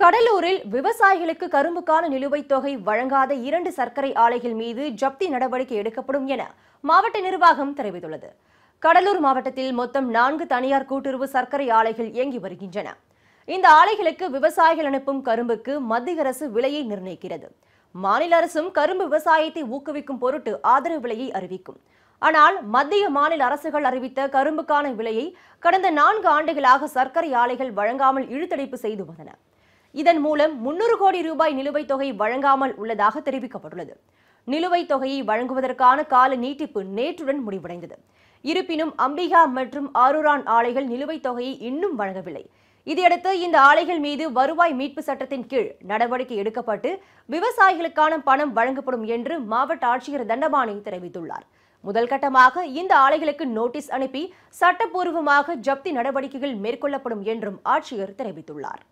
கடலூரில் விவசாயிகளுக்கு கரும்புக்கான நிலுவைத் தொகை வழங்காத இரண்டு சர்க்கரை ஆலைகள் மீது ஜப்தி நடவடிக்கை எடுக்கப்படும் என மாவட்ட நிர்வாகம் தெரிவித்துள்ளது கடலூர் மாவட்டத்தில் மொத்தம் நான்கு தனியார் கூட்டுறவு சர்க்கரை ஆலைகள் இயங்கி வருகின்றன இந்த ஆலைகளுக்கு விவசாயிகள் அனுப்பும் கரும்புக்கு மத்திய அரசு விலையை நிர்ணயிக்கிறது மாநில அரசும் கரும்பு விவசாயத்தை ஊக்குவிக்கும் பொருட்டு ஆதரவு விலையை அறிவிக்கும் ஆனால் மத்திய மாநில அரசுகள் அறிவித்த கரும்புக்கான விலையை கடந்த நான்கு ஆண்டுகளாக சர்க்கரை ஆலைகள் வழங்காமல் இழுத்தடைப்பு செய்து வந்தன இதன் மூலம் முன்னூறு கோடி ரூபாய் நிலுவைத் தொகை வழங்காமல் உள்ளதாக தெரிவிக்கப்பட்டுள்ளது நிலுவைத் தொகையை வழங்குவதற்கான கால நீட்டிப்பு நேற்றுடன் முடிவடைந்தது இருப்பினும் அம்பிகா மற்றும் ஆரூரான் ஆலைகள் நிலுவைத் தொகையை இன்னும் வழங்கவில்லை இதையடுத்து இந்த ஆலைகள் மீது வருவாய் மீட்பு சட்டத்தின் கீழ் நடவடிக்கை எடுக்கப்பட்டு விவசாயிகளுக்கான பணம் வழங்கப்படும் என்று மாவட்ட ஆட்சியர் தண்டபாணி தெரிவித்துள்ளார் முதல் கட்டமாக இந்த ஆலைகளுக்கு நோட்டீஸ் அனுப்பி சட்டப்பூர்வமாக ஜப்தி நடவடிக்கைகள் மேற்கொள்ளப்படும் என்றும் ஆட்சியர் தெரிவித்துள்ளார்